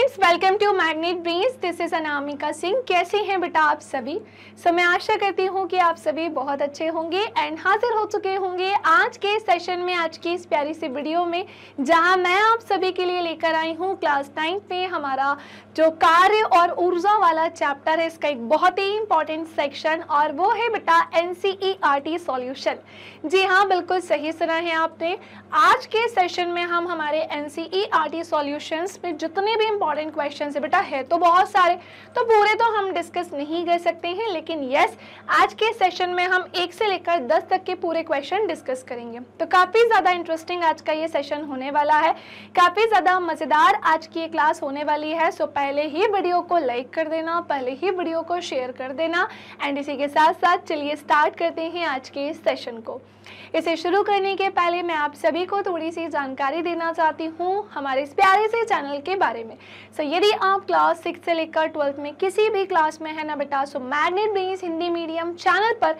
friends welcome to Magnet Brains this is Anamika Singh कैसे हैं बेटा आप सभी सो so, मैं आशा करती हूँ कि आप सभी बहुत अच्छे होंगे एंड हाजिर हो चुके होंगे आज के सेशन में आज की इस प्यारी सी वीडियो में जहाँ मैं आप सभी के लिए लेकर आई हूँ क्लास नाइन्थ में हमारा जो कार्य और ऊर्जा वाला चैप्टर है इसका एक बहुत ही इंपॉर्टेंट सेक्शन और वो है बेटा एन सी ई जी हाँ बिल्कुल सही सुना है आपने आज के सेशन में हम हमारे N C E R T solutions में जितने भी इंपॉर्टेंट क्वेश्चन है बेटा है तो बहुत सारे तो पूरे तो हम डिस्कस नहीं कर सकते हैं लेकिन यस आज के सेशन में हम एक से लेकर दस तक के पूरे क्वेश्चन डिस्कस करेंगे तो काफ़ी ज़्यादा इंटरेस्टिंग आज का ये सेशन होने वाला है काफ़ी ज़्यादा मज़ेदार आज की ये क्लास होने वाली है सो पहले ही वीडियो को लाइक कर देना पहले ही वीडियो को शेयर कर देना एंड इसी के साथ साथ चलिए स्टार्ट करते हैं आज के सेशन को इसे शुरू करने के पहले मैं आप सभी को थोड़ी सी जानकारी देना चाहती हूँ हमारे इस प्यारे से चैनल के बारे में सो so, यदि आप क्लास सिक्स से लेकर ट्वेल्थ में किसी भी क्लास में है ना बेटा so Magnet Brains Hindi medium channel पर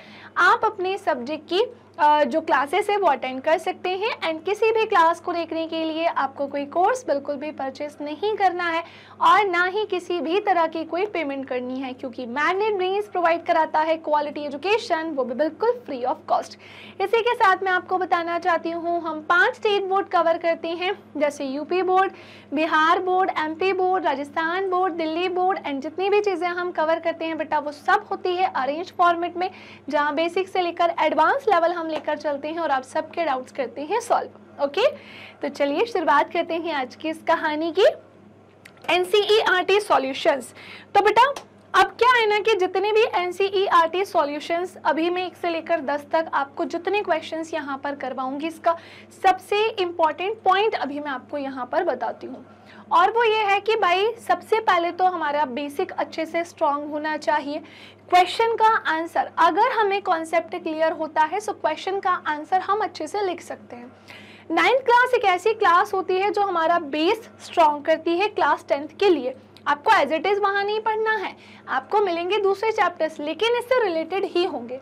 आप अपने सब्जेक्ट की जो क्लासेस है वो अटेंड कर सकते हैं एंड किसी भी क्लास को देखने के लिए आपको कोई कोर्स बिल्कुल भी परचेस नहीं करना है और ना ही किसी भी तरह की कोई पेमेंट करनी है क्योंकि मैग्नेट ब्रेन्स प्रोवाइड कराता है क्वालिटी एजुकेशन वो भी बिल्कुल फ्री ऑफ कॉस्ट इसी के साथ मैं आपको बताना चाहती हूँ हम पाँच स्टेट बोर्ड कवर करते हैं जैसे UP board Bihar board M board Rajasthan board Delhi board and जितनी भी चीज़ें हम कवर करते हैं बेटा वो सब होती है अरेंज फॉर्मेट में जहाँ बेसिक से लेकर एडवांस लेवल हम लेकर चलते हैं और आप सबके डाउट्स करते हैं सॉल्व ओके तो चलिए शुरुआत करते हैं आज की इस कहानी की एन सी सॉल्यूशंस तो बेटा अब क्या है ना कि जितने भी एन सी सॉल्यूशंस अभी मैं एक से लेकर दस तक आपको जितने क्वेश्चंस यहाँ पर करवाऊंगी इसका सबसे इम्पॉर्टेंट पॉइंट अभी मैं आपको यहाँ पर बताती हूँ और वो ये है कि भाई सबसे पहले तो हमारा बेसिक अच्छे से स्ट्रांग होना चाहिए क्वेश्चन का आंसर अगर हमें कॉन्सेप्ट क्लियर होता है सो क्वेश्चन का आंसर हम अच्छे से लिख सकते हैं नाइन्थ क्लास एक ऐसी क्लास होती है जो हमारा बेस स्ट्रांग करती है क्लास टेंथ के लिए आपको एज इट इज़ वहाँ नहीं पढ़ना है आपको मिलेंगे दूसरे चैप्टर्स लेकिन इससे रिलेटेड ही होंगे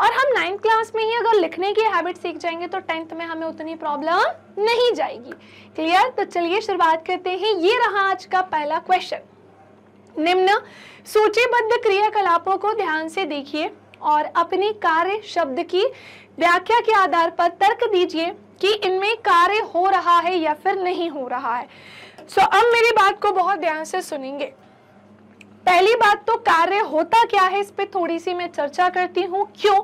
और हम नाइन्थ क्लास में ही अगर लिखने की हैबिट सीख जाएंगे तो टेंथ में हमें उतनी प्रॉब्लम नहीं जाएगी क्लियर तो चलिए शुरुआत करते हैं ये रहा आज का पहला क्वेश्चन निम्न सूचीबद्ध क्रियाकलापों को ध्यान से देखिए और अपने कार्य शब्द की व्याख्या के आधार पर तर्क दीजिए कि इनमें कार्य हो रहा है या फिर नहीं हो रहा है सो so, अब मेरी बात को बहुत ध्यान से सुनेंगे पहली बात तो कार्य होता क्या है इस पर थोड़ी सी मैं चर्चा करती हूँ क्यों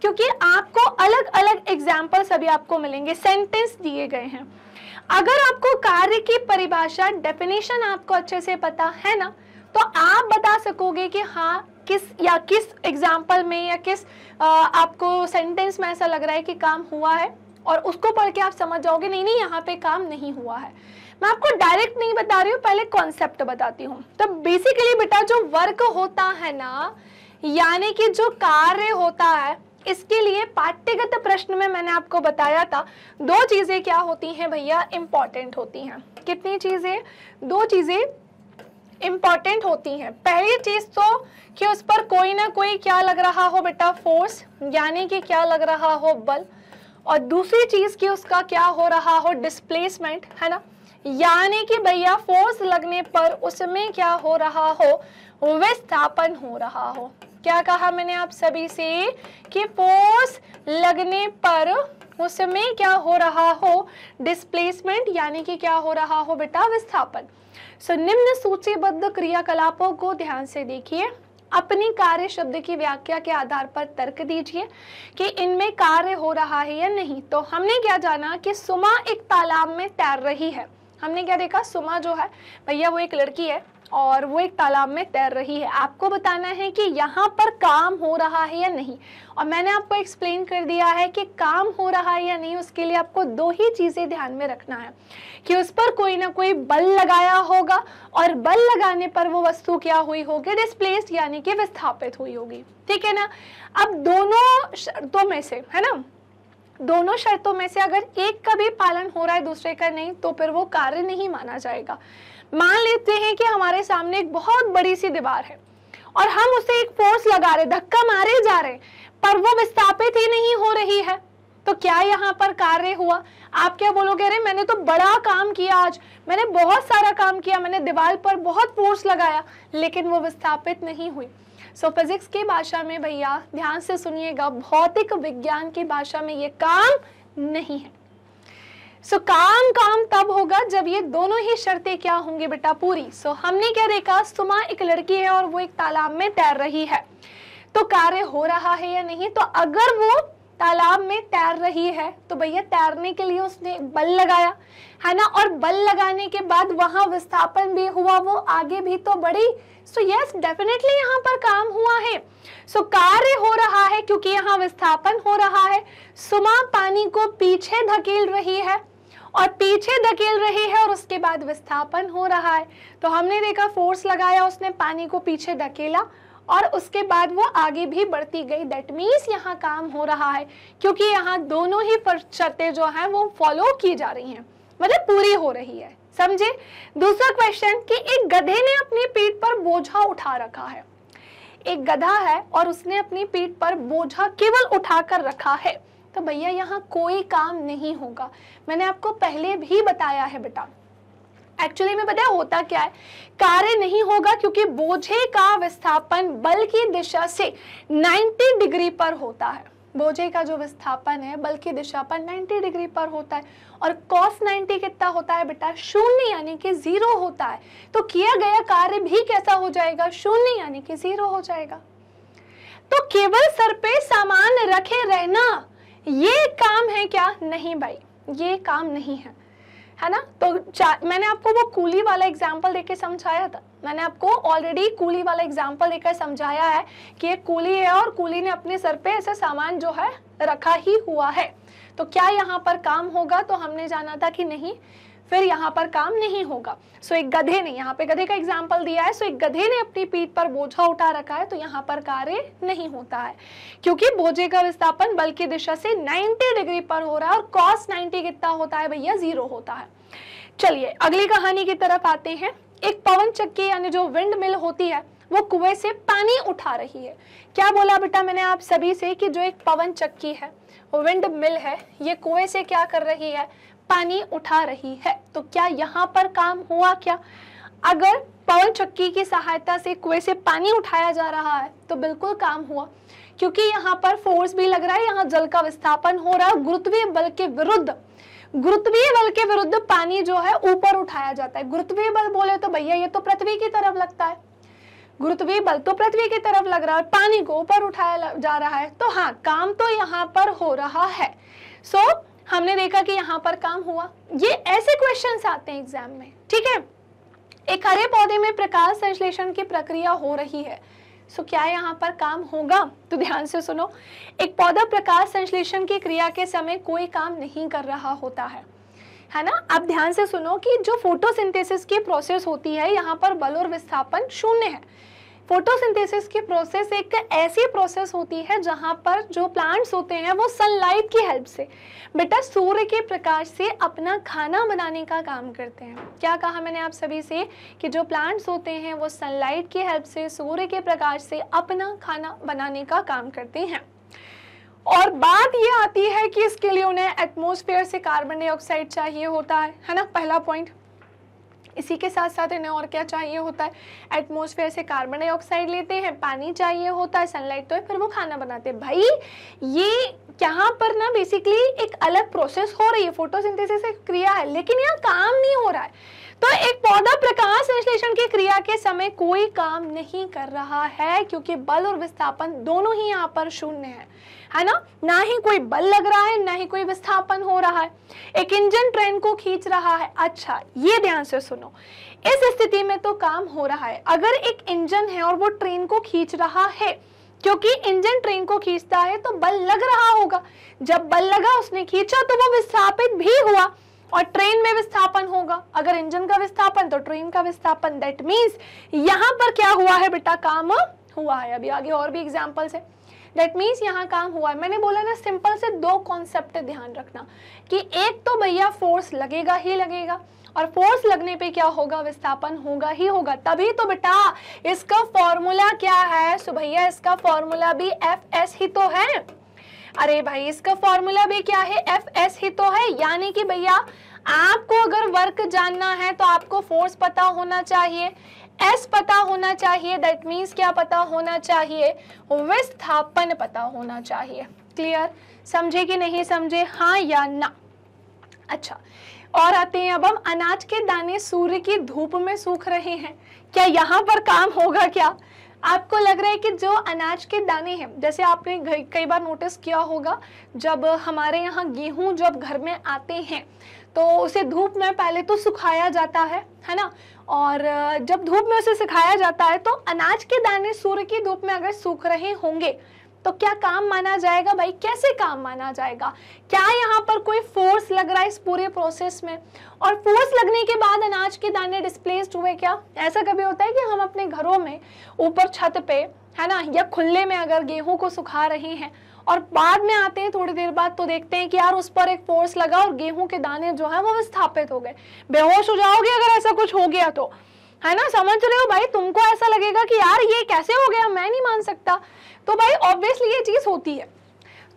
क्योंकि आपको अलग अलग एग्जाम्पल सभी आपको मिलेंगे सेंटेंस दिए गए हैं अगर आपको कार्य की परिभाषा डेफिनेशन आपको अच्छे से पता है ना तो आप बता सकोगे कि हाँ किस या किस एग्जाम्पल में या किस आ, आपको सेंटेंस में ऐसा लग रहा है कि काम हुआ है और उसको पढ़ के आप समझ जाओगे नहीं नहीं यहाँ पे काम नहीं हुआ है मैं आपको डायरेक्ट नहीं बता रही हूँ पहले कॉन्सेप्ट बताती हूँ तो बेसिकली बेटा जो वर्क होता है ना यानी कि जो कार्य होता है इसके लिए पाठ्यगत प्रश्न में मैंने आपको बताया था दो चीज़ें क्या होती हैं भैया इंपॉर्टेंट होती हैं कितनी चीज़ें दो चीज़ें इंपॉर्टेंट होती हैं पहली चीज़ तो कि उस पर कोई ना कोई क्या लग रहा हो बेटा फोर्स यानी कि क्या लग रहा हो बल और दूसरी चीज़ कि उसका क्या हो रहा हो डिस्प्लेसमेंट है ना यानी कि भैया फोर्स लगने पर उसमें क्या हो रहा हो विस्थापन हो रहा हो क्या कहा मैंने आप सभी से कि फोर्स लगने पर उसमें क्या हो रहा हो डिस्प्लेसमेंट यानी कि क्या हो रहा हो बेटा विस्थापन सो so, निम्न सूचीबद्ध क्रियाकलापों को ध्यान से देखिए अपनी कार्य शब्द की व्याख्या के आधार पर तर्क दीजिए कि इनमें कार्य हो रहा है या नहीं तो हमने क्या जाना कि सुमा एक तालाब में तैर रही है हमने क्या देखा सुमा जो है भैया वो एक लड़की है और वो एक तालाब में तैर रही है आपको बताना है कि यहाँ पर काम हो रहा है या नहीं और मैंने आपको एक्सप्लेन कर दिया है कि काम हो रहा है या नहीं उसके लिए आपको दो ही चीज़ें ध्यान में रखना है कि उस पर कोई ना कोई बल लगाया होगा और बल लगाने पर वो वस्तु क्या हुई होगी डिस्प्लेस्ड यानी कि विस्थापित हुई होगी ठीक है ना अब दोनों शर्तों में से है ना दोनों शर्तों में से अगर एक का भी पालन हो रहा है दूसरे का नहीं तो फिर वो कार्य नहीं माना जाएगा मान लेते हैं कि हमारे सामने एक बहुत बड़ी सी दीवार है और हम उसे एक फोर्स लगा रहे धक्का मारे जा रहे पर वो विस्थापित ही नहीं हो रही है तो क्या यहाँ पर कार्य हुआ आप क्या बोलोगे अरे मैंने तो बड़ा काम किया आज मैंने बहुत सारा काम किया मैंने दीवार पर बहुत फोर्स लगाया लेकिन वो विस्थापित नहीं हुई सो फिजिक्स की भाषा में भैया ध्यान से सुनिएगा भौतिक विज्ञान की भाषा में ये काम नहीं है सो so, काम काम तब होगा जब ये दोनों ही शर्तें क्या होंगी बेटा पूरी सो so, हमने क्या देखा सुमा एक लड़की है और वो एक तालाब में तैर रही है तो कार्य हो रहा है या नहीं तो अगर वो तालाब में तैर रही है तो भैया तैरने के लिए उसने बल लगाया है ना और बल लगाने के बाद वहाँ विस्थापन भी हुआ वो आगे भी तो बढ़ी सो यस डेफिनेटली यहाँ पर काम हुआ है सो so, कार्य हो रहा है क्योंकि यहाँ विस्थापन हो रहा है सुमा पानी को पीछे धकेल रही है और पीछे धकेल रही है और उसके बाद विस्थापन हो रहा है तो हमने देखा फोर्स लगाया उसने पानी को पीछे धकेला और उसके बाद वो आगे भी बढ़ती गई दैट मीन्स यहाँ काम हो रहा है क्योंकि यहाँ दोनों ही शर्तें जो हैं वो फॉलो की जा रही हैं मतलब पूरी हो रही है समझे दूसरा क्वेश्चन कि एक गधे ने अपनी पीठ पर बोझा उठा रखा है एक गधा है और उसने अपनी पीठ पर बोझा केवल उठा कर रखा है तो भैया यहाँ कोई काम नहीं होगा मैंने आपको पहले भी बताया है बेटा एक्चुअली में बताया होता क्या है कार्य नहीं होगा क्योंकि बोझे का विस्थापन बल की दिशा से 90 डिग्री पर होता है बोझे का जो विस्थापन है बल की दिशा पर 90 डिग्री पर होता है और कॉस 90 कितना होता है बेटा शून्य यानी कि जीरो होता है तो किया गया कार्य भी कैसा हो जाएगा शून्य यानी कि जीरो हो जाएगा तो केवल सर पे सामान रखे रहना ये काम है क्या नहीं भाई ये काम नहीं है है ना तो मैंने आपको वो कूली वाला एग्जाम्पल देके समझाया था मैंने आपको ऑलरेडी कूली वाला एग्जाम्पल देकर समझाया है कि एक कूली है और कूली ने अपने सर पे ऐसा सामान जो है रखा ही हुआ है तो क्या यहाँ पर काम होगा तो हमने जाना था कि नहीं फिर यहाँ पर काम नहीं होगा सो एक गधे ने यहाँ पे गधे का एग्जाम्पल दिया है सो एक गधे ने अपनी पीठ पर बोझा उठा रखा है तो यहाँ पर कार्य नहीं होता है क्योंकि बोझे का विस्थापन बल की दिशा से 90 डिग्री पर हो रहा है और कॉस 90 कितना होता है भैया जीरो होता है चलिए अगली कहानी की तरफ आते हैं एक पवन चक्की यानी जो विंड मिल होती है वो कुएं से पानी उठा रही है क्या बोला बेटा मैंने आप सभी से कि जो एक पवन चक्की है विंड मिल है ये कुएं से क्या कर रही है पानी उठा रही है तो क्या यहाँ पर काम हुआ क्या अगर पवन चक्की की सहायता से कुएं से पानी उठाया जा रहा है तो बिल्कुल काम हुआ क्योंकि यहाँ पर फोर्स भी लग रहा है यहाँ जल का विस्थापन हो रहा है गुरुत्वीय बल के विरुद्ध गुरुत्वीय बल के विरुद्ध पानी जो है ऊपर उठाया जाता है गुरुत्वीय बल बोले तो भैया ये तो पृथ्वी की तरफ लगता है गुरुत्वीय बल तो पृथ्वी की तरफ लग रहा है पानी को ऊपर उठाया जा रहा है तो हाँ काम तो यहाँ पर हो रहा है सो so, हमने देखा कि यहाँ पर काम हुआ ये ऐसे क्वेश्चन आते हैं एग्जाम में ठीक है एक हरे पौधे में प्रकाश संश्लेषण की प्रक्रिया हो रही है सो क्या यहाँ पर काम होगा तो ध्यान से सुनो एक पौधा प्रकाश संश्लेषण की क्रिया के समय कोई काम नहीं कर रहा होता है है ना अब ध्यान से सुनो कि जो फोटोसिंथेसिस की प्रोसेस होती है यहाँ पर बल और विस्थापन शून्य है फोटोसिंथेसिस की प्रोसेस एक ऐसी प्रोसेस होती है जहाँ पर जो प्लांट्स होते हैं वो सनलाइट की हेल्प से बेटा सूर्य के प्रकाश से अपना खाना बनाने का काम करते हैं क्या कहा मैंने आप सभी से कि जो प्लांट्स होते हैं वो सनलाइट की हेल्प से सूर्य के प्रकाश से अपना खाना बनाने का काम करते हैं और बात ये आती है कि इसके लिए उन्हें एटमोसफेयर से कार्बन डाइऑक्साइड चाहिए होता है है ना पहला पॉइंट इसी के साथ साथ इन्हें और क्या चाहिए होता है एटमोसफेयर से कार्बन डाइऑक्साइड लेते हैं पानी चाहिए होता है सनलाइट तो है फिर वो खाना बनाते हैं भाई ये यहाँ पर ना बेसिकली एक अलग प्रोसेस हो रही है फोटोसिंथेसिस एक क्रिया है लेकिन यहाँ काम नहीं हो रहा है तो एक पौधा प्रकाश संश्लेषण की क्रिया के समय कोई काम नहीं कर रहा है क्योंकि बल और विस्थापन दोनों ही यहाँ पर शून्य है है ना ना ही कोई बल लग रहा है ना ही कोई विस्थापन हो रहा है एक इंजन ट्रेन को खींच रहा है अच्छा ये ध्यान से सुनो इस स्थिति में तो काम हो रहा है अगर एक इंजन है और वो ट्रेन को खींच रहा है क्योंकि इंजन ट्रेन को खींचता है तो बल लग रहा होगा जब बल लगा उसने खींचा तो वो विस्थापित भी हुआ और ट्रेन में विस्थापन होगा अगर इंजन का विस्थापन तो ट्रेन का विस्थापन दैट मीन्स यहां पर क्या हुआ है बेटा काम हुआ है अभी आगे और भी एग्जाम्पल्स है डेट मीन्स यहाँ काम हुआ है मैंने बोला ना सिंपल से दो कॉन्सेप्ट ध्यान रखना कि एक तो भैया फोर्स लगेगा ही लगेगा और फोर्स लगने पे क्या होगा विस्थापन होगा ही होगा तभी तो बेटा इसका फॉर्मूला क्या है सो इसका फॉर्मूला भी एफ एस ही तो है अरे भाई इसका फॉर्मूला भी क्या है एफ एस ही तो है यानी कि भैया आपको अगर वर्क जानना है तो आपको फोर्स पता होना चाहिए एस पता होना चाहिए दैट मीन्स क्या पता होना चाहिए विस्थापन पता होना चाहिए क्लियर समझे कि नहीं समझे हाँ या ना अच्छा और आते हैं अब हम अनाज के दाने सूर्य की धूप में सूख रहे हैं क्या यहाँ पर काम होगा क्या आपको लग रहा है कि जो अनाज के दाने हैं जैसे आपने कई बार नोटिस किया होगा जब हमारे यहाँ गेहूं जब घर में आते हैं तो उसे धूप में पहले तो सुखाया जाता है है ना और जब धूप में उसे सिखाया जाता है तो अनाज के दाने सूर्य की धूप में अगर सूख रहे होंगे तो क्या काम माना जाएगा भाई कैसे काम माना जाएगा क्या यहाँ पर कोई फोर्स लग रहा है इस पूरे प्रोसेस में और फोर्स लगने के बाद अनाज के दाने डिस्प्लेस्ड हुए क्या ऐसा कभी होता है कि हम अपने घरों में ऊपर छत पे है ना या खुले में अगर गेहूं को सुखा रहे हैं और बाद में आते हैं थोड़ी देर बाद तो देखते हैं कि यार उस पर एक फोर्स लगा और गेहूं के दाने जो है वो विस्थापित हो गए बेहोश हो जाओगे अगर ऐसा कुछ हो गया तो है ना समझ रहे हो भाई तुमको ऐसा लगेगा कि यार ये कैसे हो गया मैं नहीं मान सकता तो भाई ऑब्वियसली ये चीज होती है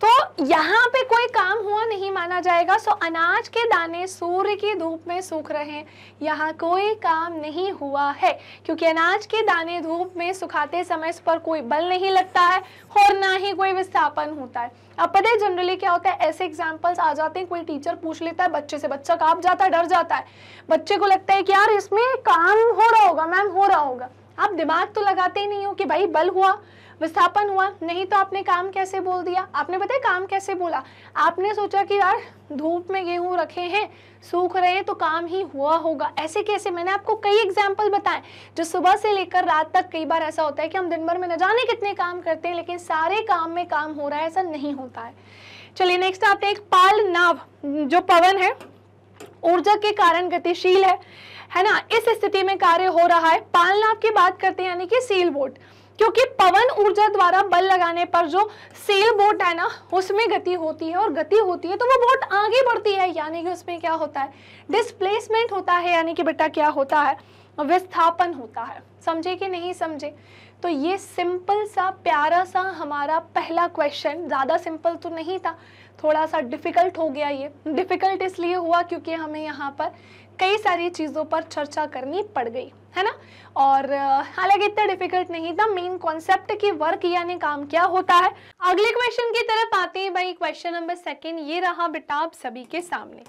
तो यहाँ पे कोई काम हुआ नहीं माना जाएगा सो अनाज के दाने सूर्य की धूप में सूख रहे हैं यहाँ कोई काम नहीं हुआ है क्योंकि अनाज के दाने धूप में सुखाते समय इस पर कोई बल नहीं लगता है और ना ही कोई विस्थापन होता है अब पता है जनरली क्या होता है ऐसे एग्जाम्पल्स आ जाते हैं कोई टीचर पूछ लेता है बच्चे से बच्चा काँप जाता है डर जाता है बच्चे को लगता है कि यार इसमें काम हो रहा होगा मैम हो रहा होगा आप दिमाग तो लगाते ही नहीं हो कि भाई बल हुआ विस्थापन हुआ नहीं तो आपने काम कैसे बोल दिया आपने बताया काम कैसे बोला आपने सोचा कि यार धूप में गेहूं रखे हैं सूख रहे तो काम ही हुआ होगा ऐसे कैसे मैंने आपको कई एग्जाम्पल बताए जो सुबह से लेकर रात तक कई बार ऐसा होता है कि हम दिन भर में न जाने कितने काम करते हैं लेकिन सारे काम में काम हो रहा है ऐसा नहीं होता है चलिए नेक्स्ट आते हैं एक पाल नाव जो पवन है ऊर्जा के कारण गतिशील है है ना इस स्थिति में कार्य हो रहा है पालना की बात करते हैं यानी कि सील बोट क्योंकि पवन ऊर्जा द्वारा बल लगाने पर जो सेल बोट है ना उसमें गति होती है और गति होती है तो वो बोट आगे बढ़ती है यानी कि उसमें क्या होता है डिस्प्लेसमेंट होता है यानी कि बेटा क्या होता है विस्थापन होता है समझे कि नहीं समझे तो ये सिंपल सा प्यारा सा हमारा पहला क्वेश्चन ज़्यादा सिंपल तो नहीं था थोड़ा सा डिफ़िकल्ट हो गया ये डिफ़िकल्ट इसलिए हुआ क्योंकि हमें यहाँ पर कई सारी चीज़ों पर चर्चा करनी पड़ गई है ना और हालांकि इतना डिफिकल्ट नहीं था मेन कॉन्सेप्ट की वर्क यानी काम क्या होता है अगले क्वेश्चन की तरफ आते हैं भाई क्वेश्चन नंबर सेकंड ये रहा बेटा आप सभी के सामने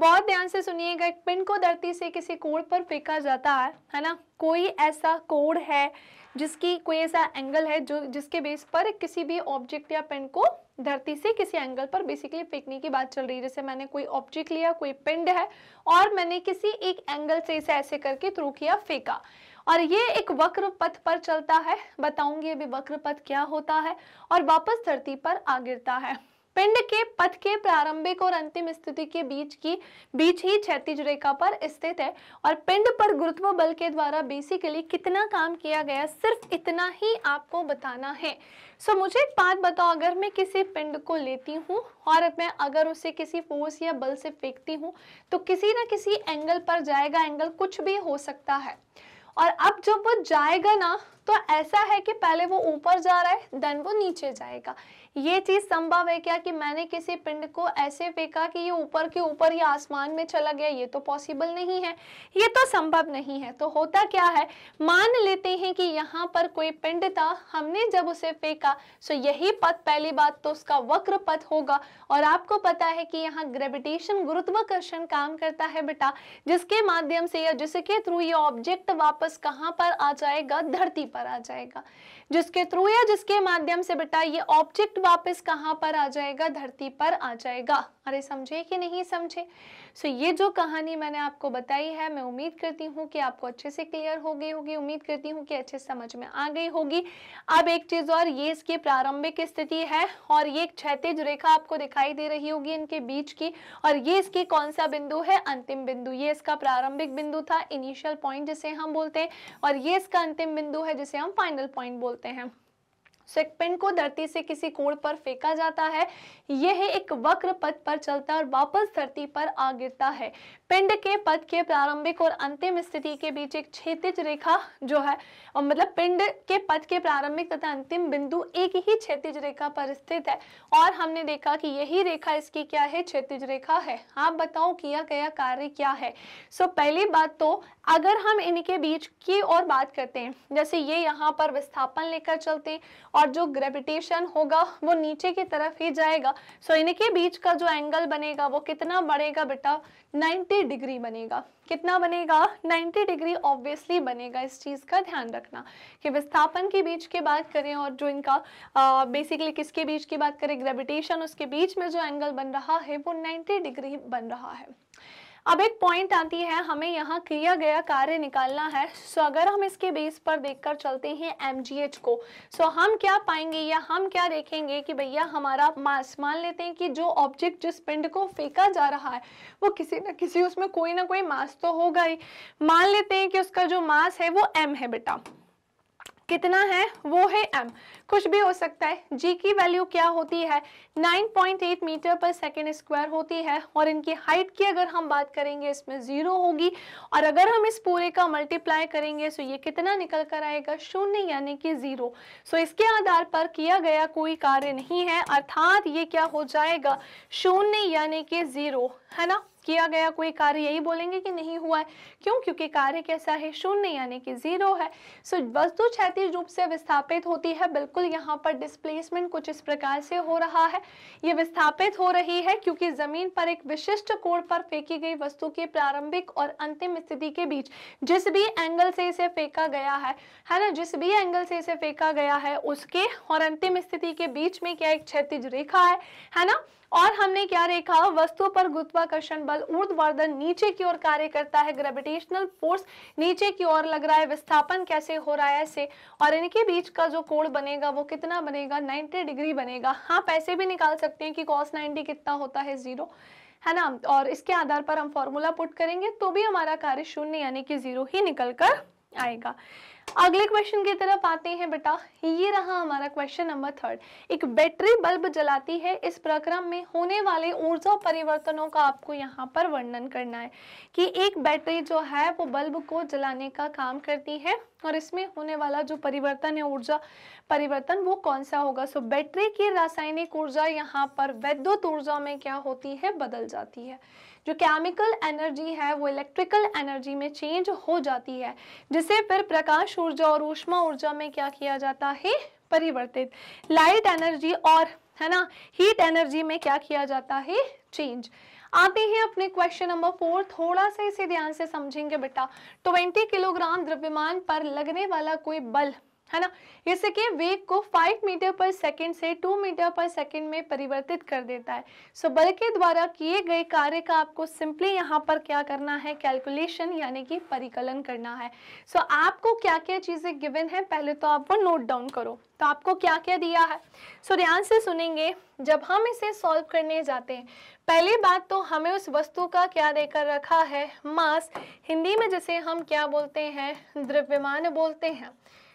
बहुत ध्यान से सुनिएगा एक पिन को धरती से किसी कोड पर फेंका जाता है है ना कोई ऐसा कोड है जिसकी कोई ऐसा एंगल है जो जिसके बेस पर किसी भी ऑब्जेक्ट या पेन को धरती से किसी एंगल पर बेसिकली फेंकने की बात चल रही है जैसे मैंने कोई ऑब्जेक्ट लिया कोई पिंड है और मैंने किसी एक एंगल से इसे ऐसे करके थ्रू किया फेंका और ये एक वक्र पथ पर चलता है बताऊंगी अभी वक्र पथ क्या होता है और वापस धरती पर आ गिरता है पिंड के पथ के प्रारंभिक और अंतिम स्थिति के बीच की बीच ही क्षैतिज रेखा पर स्थित है और पिंड पर गुरुत्व बल के द्वारा बेसिकली कितना काम किया गया सिर्फ इतना ही आपको बताना है सो so, मुझे एक बात बताओ अगर मैं किसी पिंड को लेती हूँ और मैं अगर उसे किसी फोर्स या बल से फेंकती हूँ तो किसी ना किसी एंगल पर जाएगा एंगल कुछ भी हो सकता है और अब जब वो जाएगा ना तो ऐसा है कि पहले वो ऊपर जा रहा है देन वो नीचे जाएगा ये चीज़ संभव है क्या कि मैंने किसी पिंड को ऐसे फेंका कि ये ऊपर के ऊपर या आसमान में चला गया ये तो पॉसिबल नहीं है ये तो संभव नहीं है तो होता क्या है मान लेते हैं कि यहाँ पर कोई पिंड था हमने जब उसे फेंका सो यही पथ पहली बात तो उसका वक्र पथ होगा और आपको पता है कि यहाँ ग्रेविटेशन गुरुत्वाकर्षण काम करता है बेटा जिसके माध्यम से या जिसके थ्रू ये ऑब्जेक्ट वापस कहाँ पर आ जाएगा धरती पर आ जाएगा जिसके थ्रू या जिसके माध्यम से बेटा ये ऑब्जेक्ट वापस कहाँ पर आ जाएगा धरती पर आ जाएगा अरे समझे कि नहीं समझे सो so, ये जो कहानी मैंने आपको बताई है मैं उम्मीद करती हूँ कि आपको अच्छे से क्लियर हो गई होगी उम्मीद करती हूँ कि अच्छे समझ में आ गई होगी अब एक चीज़ और ये इसकी प्रारंभिक स्थिति है और ये क्षेत्र रेखा आपको दिखाई दे रही होगी इनके बीच की और ये इसकी कौन सा बिंदु है अंतिम बिंदु ये इसका प्रारंभिक बिंदु था इनिशियल पॉइंट जिसे हम बोलते हैं और ये इसका अंतिम बिंदु है जिसे हम फाइनल पॉइंट बोलते हैं पिंड को धरती से किसी कोण पर फेंका जाता है यह एक वक्र पथ पर चलता है और वापस धरती पर आ गिरता है पिंड के पद के प्रारंभिक और अंतिम स्थिति के बीच एक क्षेत्रज रेखा जो है और मतलब पिंड के पद के प्रारंभिक तथा अंतिम बिंदु एक ही क्षेत्रज रेखा पर स्थित है और हमने देखा कि यही रेखा इसकी क्या है क्षेत्रज रेखा है आप बताओ किया गया कार्य क्या है सो पहली बात तो अगर हम इनके बीच की और बात करते हैं जैसे ये यहाँ पर विस्थापन लेकर चलते हैं और जो ग्रेविटेशन होगा वो नीचे की तरफ ही जाएगा सो इनके बीच का जो एंगल बनेगा वो कितना बढ़ेगा बेटा नाइन्टी 90 डिग्री बनेगा कितना बनेगा 90 डिग्री ऑब्वियसली बनेगा इस चीज़ का ध्यान रखना कि विस्थापन के बीच की बात करें और जो इनका बेसिकली किसके बीच की बात करें ग्रेविटेशन उसके बीच में जो एंगल बन रहा है वो 90 डिग्री बन रहा है अब एक पॉइंट आती है हमें यहाँ किया गया कार्य निकालना है सो अगर हम इसके बेस पर देखकर चलते हैं एम को सो हम क्या पाएंगे या हम क्या देखेंगे कि भैया हमारा मास मान लेते हैं कि जो ऑब्जेक्ट जिस पिंड को फेंका जा रहा है वो किसी ना किसी उसमें कोई ना कोई मास तो होगा ही मान लेते हैं कि उसका जो मास है वो एम है बेटा कितना है वो है m कुछ भी हो सकता है g की वैल्यू क्या होती है 9.8 मीटर पर सेकेंड स्क्वायर होती है और इनकी हाइट की अगर हम बात करेंगे इसमें ज़ीरो होगी और अगर हम इस पूरे का मल्टीप्लाई करेंगे तो ये कितना निकल कर आएगा शून्य यानी कि ज़ीरो सो इसके आधार पर किया गया कोई कार्य नहीं है अर्थात ये क्या हो जाएगा शून्य यानी कि ज़ीरो है ना किया गया कोई कार्य यही बोलेंगे कि नहीं हुआ है क्यों क्योंकि कार्य कैसा है शून्य यानी कि जीरो है सो वस्तु क्षैतिज रूप से विस्थापित होती है बिल्कुल यहाँ पर डिस्प्लेसमेंट कुछ इस प्रकार से हो रहा है ये विस्थापित हो रही है क्योंकि जमीन पर एक विशिष्ट कोण पर फेंकी गई वस्तु के प्रारंभिक और अंतिम स्थिति के बीच जिस भी एंगल से इसे फेंका गया है है ना जिस भी एंगल से इसे फेंका गया है उसके और अंतिम स्थिति के बीच में क्या एक क्षेत्र रेखा है है ना और हमने क्या देखा वस्तु पर गुरुत्वाकर्षण बल ऊर्ध्वर्धन नीचे की ओर कार्य करता है ग्रेविटेशनल फोर्स नीचे की ओर लग रहा है विस्थापन कैसे हो रहा है ऐसे और इनके बीच का जो कोण बनेगा वो कितना बनेगा 90 डिग्री बनेगा हाँ पैसे भी निकाल सकते हैं कि कॉस 90 कितना होता है जीरो है ना और इसके आधार पर हम फॉर्मूला पुट करेंगे तो भी हमारा कार्य शून्य यानी कि जीरो ही निकल कर आएगा अगले क्वेश्चन की तरफ आते हैं बेटा ये रहा हमारा क्वेश्चन नंबर थर्ड एक बैटरी बल्ब जलाती है इस प्रक्रम में होने वाले ऊर्जा परिवर्तनों का आपको यहाँ पर वर्णन करना है कि एक बैटरी जो है वो बल्ब को जलाने का काम करती है और इसमें होने वाला जो परिवर्तन है ऊर्जा परिवर्तन वो कौन सा होगा सो बैटरी की रासायनिक ऊर्जा यहाँ पर वैद्युत ऊर्जा में क्या होती है बदल जाती है जो केमिकल एनर्जी है वो इलेक्ट्रिकल एनर्जी में चेंज हो जाती है जिसे फिर प्रकाश ऊर्जा और ऊष्मा ऊर्जा में क्या किया जाता है परिवर्तित लाइट एनर्जी और है ना हीट एनर्जी में क्या किया जाता है चेंज आते हैं अपने क्वेश्चन नंबर फोर थोड़ा सा इसे ध्यान से समझेंगे बेटा ट्वेंटी किलोग्राम द्रव्यमान पर लगने वाला कोई बल है ना कि वेग को 5 मीटर पर सेकंड से 2 मीटर पर सेकंड में परिवर्तित कर देता है सो बल के द्वारा किए गए कार्य का आपको सिंपली यहाँ पर क्या करना है कैलकुलेशन यानी कि परिकलन करना है सो so, आपको क्या क्या चीज़ें गिवन है पहले तो आप वो नोट डाउन करो तो आपको क्या क्या दिया है सो so, ध्यान से सुनेंगे जब हम इसे सॉल्व करने जाते हैं पहली बात तो हमें उस वस्तु का क्या देकर रखा है मास हिंदी में जैसे हम क्या बोलते हैं द्रव्यमान बोलते हैं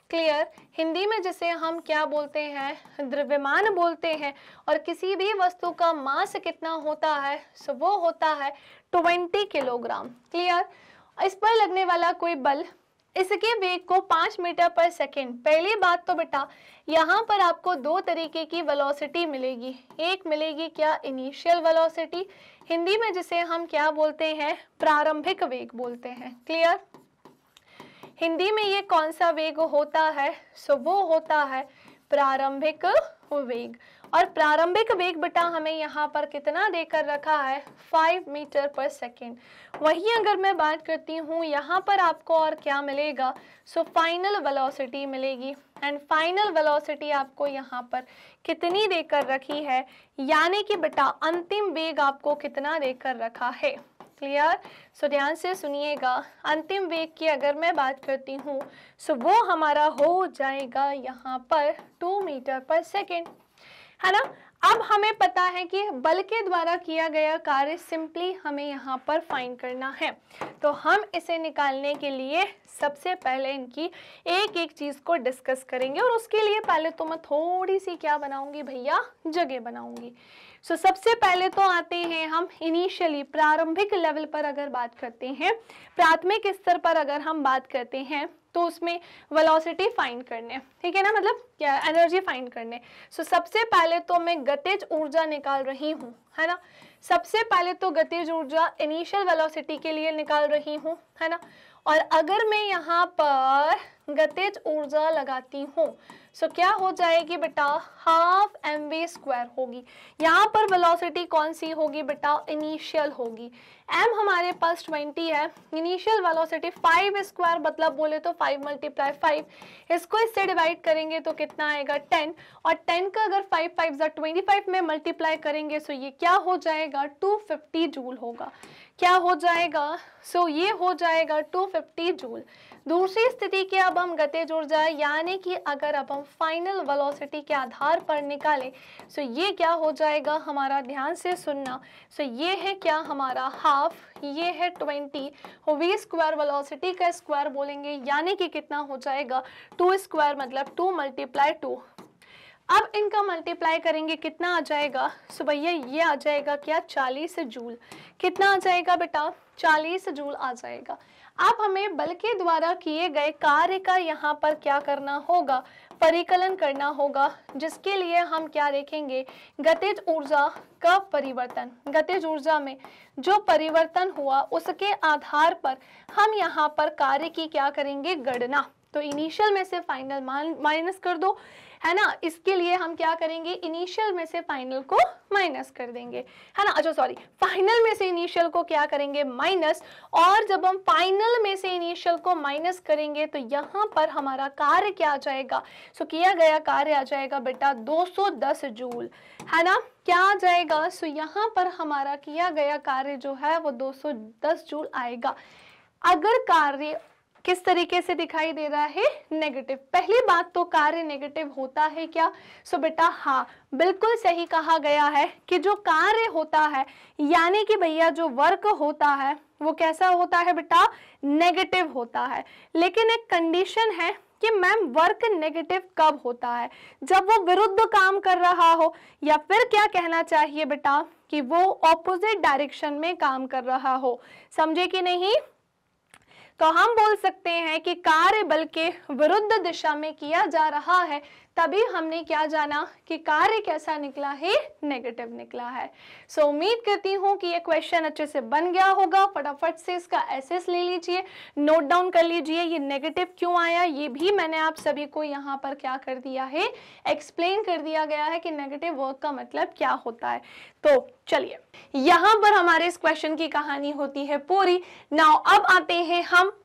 क्लियर हिंदी में जिसे हम क्या बोलते हैं द्रव्यमान बोलते हैं और किसी भी वस्तु का मास कितना होता है सो वो होता है ट्वेंटी किलोग्राम क्लियर इस पर लगने वाला कोई बल इसके वेग को पांच मीटर पर सेकेंड पहली बात तो बेटा यहाँ पर आपको दो तरीके की वेलोसिटी मिलेगी एक मिलेगी क्या इनिशियल वेलोसिटी हिंदी में जिसे हम क्या बोलते हैं प्रारंभिक वेग बोलते हैं क्लियर हिंदी में ये कौन सा वेग होता है सो वो होता है प्रारंभिक वेग और प्रारंभिक वेग बेटा हमें यहाँ पर कितना देकर रखा है फाइव मीटर पर सेकेंड वहीं अगर मैं बात करती हूँ यहाँ पर आपको और क्या मिलेगा सो फाइनल वेलोसिटी मिलेगी एंड फाइनल वेलोसिटी आपको यहाँ पर कितनी देकर रखी है यानी कि बेटा अंतिम वेग आपको कितना देकर रखा है क्लियर सो ध्यान से सुनिएगा अंतिम वेग की अगर मैं बात करती हूँ सो वो हमारा हो जाएगा यहाँ पर टू मीटर पर सेकेंड है ना अब हमें पता है कि बल के द्वारा किया गया कार्य सिंपली हमें यहाँ पर फाइंड करना है तो हम इसे निकालने के लिए सबसे पहले इनकी एक एक चीज़ को डिस्कस करेंगे और उसके लिए पहले तो मैं थोड़ी सी क्या बनाऊंगी भैया जगह बनाऊंगी सो so, सबसे पहले तो आते हैं हम इनिशियली प्रारंभिक लेवल पर अगर बात करते हैं प्राथमिक स्तर पर अगर हम बात करते हैं तो उसमें वेलोसिटी फाइंड करने ठीक है ना मतलब क्या एनर्जी फाइंड करने सो so, सबसे पहले तो मैं गतिज ऊर्जा निकाल रही हूँ है ना सबसे पहले तो गतिज ऊर्जा इनिशियल वेलोसिटी के लिए निकाल रही हूँ है ना और अगर मैं यहाँ पर गतिज ऊर्जा लगाती हूँ सो so, क्या हो जाएगी बेटा हाफ एम वी स्क्वायर होगी यहाँ पर वेलोसिटी कौन सी होगी बेटा इनिशियल होगी एम हमारे पास 20 है इनिशियल वेलोसिटी 5 स्क्वायर मतलब बोले तो 5 मल्टीप्लाई फाइव इसको इससे डिवाइड करेंगे तो कितना आएगा 10 और 10 का अगर 5 फाइव ज़ा ट्वेंटी में मल्टीप्लाई करेंगे सो so ये क्या हो जाएगा 250 जूल होगा क्या हो जाएगा सो so ये हो जाएगा 250 जूल दूसरी स्थिति की अब हम गतिज ऊर्जा यानी कि अगर अब हम फाइनल वेलोसिटी के आधार पर निकालें सो ये क्या हो जाएगा हमारा ध्यान से सुनना सो ये है क्या हमारा हाफ ये है ट्वेंटी वी स्क्वायर वेलोसिटी का स्क्वायर बोलेंगे यानी कि कितना हो जाएगा टू स्क्वायर मतलब टू मल्टीप्लाई टू अब इनका मल्टीप्लाई करेंगे कितना आ जाएगा सो भैया ये आ जाएगा क्या 40 जूल कितना आ जाएगा बेटा 40 जूल आ जाएगा अब हमें बल के द्वारा किए गए कार्य का यहाँ पर क्या करना होगा परिकलन करना होगा जिसके लिए हम क्या देखेंगे गतिज ऊर्जा का परिवर्तन गतिज ऊर्जा में जो परिवर्तन हुआ उसके आधार पर हम यहाँ पर कार्य की क्या करेंगे गणना तो इनिशियल में से फाइनल माइनस कर दो है ना इसके लिए हम क्या करेंगे इनिशियल में से फाइनल को माइनस कर देंगे है ना अच्छा सॉरी फाइनल में से इनिशियल को क्या करेंगे माइनस और जब हम फाइनल में से इनिशियल को माइनस करेंगे तो यहाँ पर हमारा कार्य क्या आ जाएगा सो so, किया गया कार्य आ जाएगा बेटा 210 जूल है ना क्या आ जाएगा सो so, यहाँ पर हमारा किया गया कार्य जो है वो 210 जूल आएगा अगर कार्य किस तरीके से दिखाई दे रहा है नेगेटिव पहली बात तो कार्य नेगेटिव होता है क्या सो बेटा हाँ बिल्कुल सही कहा गया है कि जो कार्य होता है यानी कि भैया जो वर्क होता है वो कैसा होता है बेटा नेगेटिव होता है लेकिन एक कंडीशन है कि मैम वर्क नेगेटिव कब होता है जब वो विरुद्ध काम कर रहा हो या फिर क्या कहना चाहिए बेटा कि वो ऑपोजिट डायरेक्शन में काम कर रहा हो समझे कि नहीं तो हम बोल सकते हैं कि कार्य बल के विरुद्ध दिशा में किया जा रहा है तभी हमने क्या जाना कि कार्य कैसा निकला है नेगेटिव निकला है सो so, उम्मीद करती हूँ कि ये क्वेश्चन अच्छे से बन गया होगा फटाफट से इसका एसेस ले लीजिए नोट डाउन कर लीजिए ये नेगेटिव क्यों आया ये भी मैंने आप सभी को यहाँ पर क्या कर दिया है एक्सप्लेन कर दिया गया है कि नेगेटिव वर्क का मतलब क्या होता है तो चलिए यहाँ पर हमारे इस क्वेश्चन की कहानी होती है पूरी नाउ अब आते हैं हम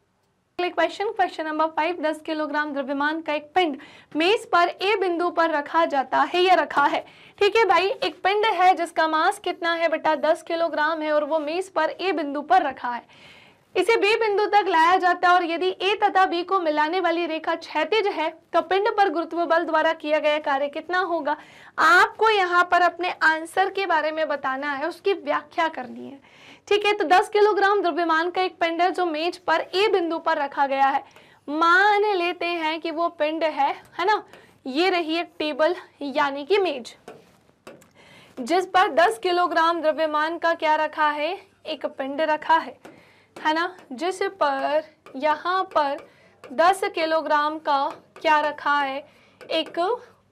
क्वेश्चन क्वेश्चन नंबर फाइव दस किलोग्राम द्रव्यमान का एक पिंड मेज पर ए बिंदु पर रखा जाता है या रखा है ठीक है भाई एक पिंड है जिसका मास कितना है बेटा दस किलोग्राम है और वो मेज पर ए बिंदु पर रखा है इसे बी बिंदु तक लाया जाता है और यदि ए तथा बी को मिलाने वाली रेखा क्षैतिज है तो पिंड पर गुरुत्व बल द्वारा किया गया कार्य कितना होगा आपको यहाँ पर अपने आंसर के बारे में बताना है उसकी व्याख्या करनी है ठीक है तो 10 किलोग्राम द्रव्यमान का एक पिंड है जो मेज पर ए बिंदु पर रखा गया है मान लेते हैं कि वो पिंड है है ना ये रही एक टेबल यानी कि मेज जिस पर 10 किलोग्राम द्रव्यमान का क्या रखा है एक पिंड रखा है है ना जिस पर यहाँ पर 10 किलोग्राम का क्या रखा है एक